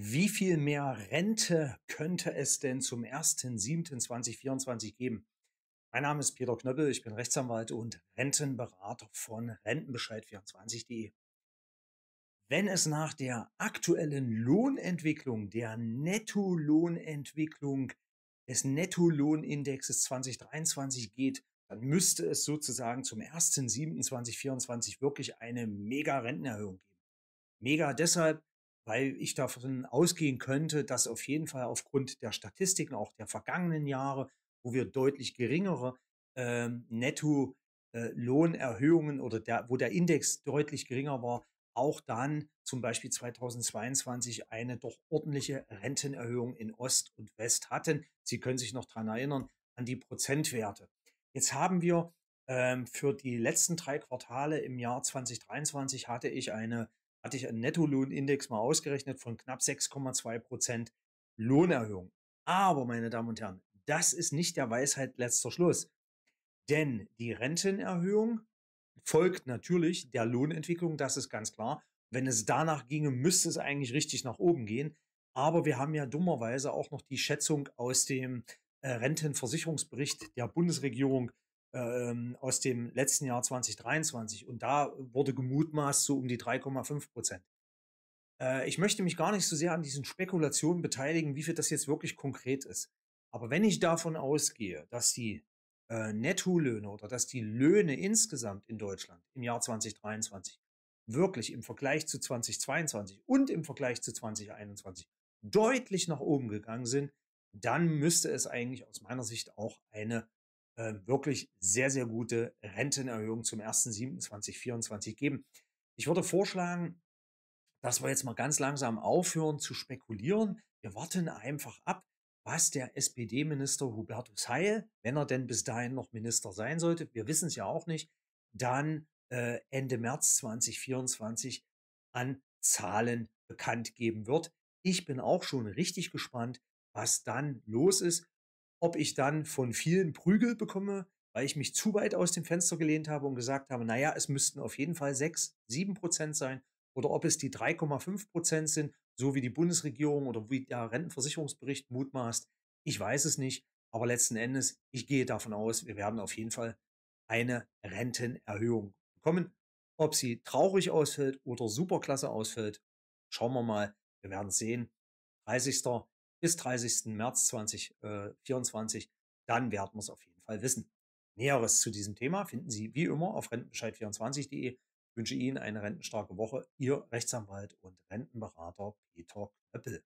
Wie viel mehr Rente könnte es denn zum 1.7.2024 geben? Mein Name ist Peter Knöppel, ich bin Rechtsanwalt und Rentenberater von Rentenbescheid24.de. Wenn es nach der aktuellen Lohnentwicklung, der Nettolohnentwicklung des Nettolohnindexes 2023 geht, dann müsste es sozusagen zum 1.7.2024 wirklich eine mega Rentenerhöhung geben. Mega deshalb, weil ich davon ausgehen könnte, dass auf jeden Fall aufgrund der Statistiken auch der vergangenen Jahre, wo wir deutlich geringere ähm, Netto-Lohnerhöhungen äh, oder der, wo der Index deutlich geringer war, auch dann zum Beispiel 2022 eine doch ordentliche Rentenerhöhung in Ost und West hatten. Sie können sich noch daran erinnern an die Prozentwerte. Jetzt haben wir ähm, für die letzten drei Quartale im Jahr 2023 hatte ich eine hatte ich einen Nettolohnindex mal ausgerechnet von knapp 6,2 Prozent Lohnerhöhung. Aber, meine Damen und Herren, das ist nicht der Weisheit letzter Schluss. Denn die Rentenerhöhung folgt natürlich der Lohnentwicklung, das ist ganz klar. Wenn es danach ginge, müsste es eigentlich richtig nach oben gehen. Aber wir haben ja dummerweise auch noch die Schätzung aus dem äh, Rentenversicherungsbericht der Bundesregierung äh, ähm, aus dem letzten Jahr 2023 und da wurde gemutmaßt so um die 3,5 Prozent. Äh, ich möchte mich gar nicht so sehr an diesen Spekulationen beteiligen, wie viel das jetzt wirklich konkret ist. Aber wenn ich davon ausgehe, dass die äh, Nettolöhne oder dass die Löhne insgesamt in Deutschland im Jahr 2023 wirklich im Vergleich zu 2022 und im Vergleich zu 2021 deutlich nach oben gegangen sind, dann müsste es eigentlich aus meiner Sicht auch eine äh, wirklich sehr, sehr gute Rentenerhöhung zum 1.7.2024 geben. Ich würde vorschlagen, dass wir jetzt mal ganz langsam aufhören zu spekulieren. Wir warten einfach ab, was der SPD-Minister Hubertus Heil, wenn er denn bis dahin noch Minister sein sollte, wir wissen es ja auch nicht, dann äh, Ende März 2024 an Zahlen bekannt geben wird. Ich bin auch schon richtig gespannt, was dann los ist ob ich dann von vielen Prügel bekomme, weil ich mich zu weit aus dem Fenster gelehnt habe und gesagt habe, naja, es müssten auf jeden Fall 6, 7 Prozent sein oder ob es die 3,5 Prozent sind, so wie die Bundesregierung oder wie der Rentenversicherungsbericht mutmaßt. Ich weiß es nicht, aber letzten Endes, ich gehe davon aus, wir werden auf jeden Fall eine Rentenerhöhung bekommen. Ob sie traurig ausfällt oder superklasse ausfällt, schauen wir mal. Wir werden sehen. 30 bis 30. März 2024. Dann werden wir es auf jeden Fall wissen. Näheres zu diesem Thema finden Sie wie immer auf rentenbescheid24.de. Ich wünsche Ihnen eine rentenstarke Woche. Ihr Rechtsanwalt und Rentenberater Peter Köppel.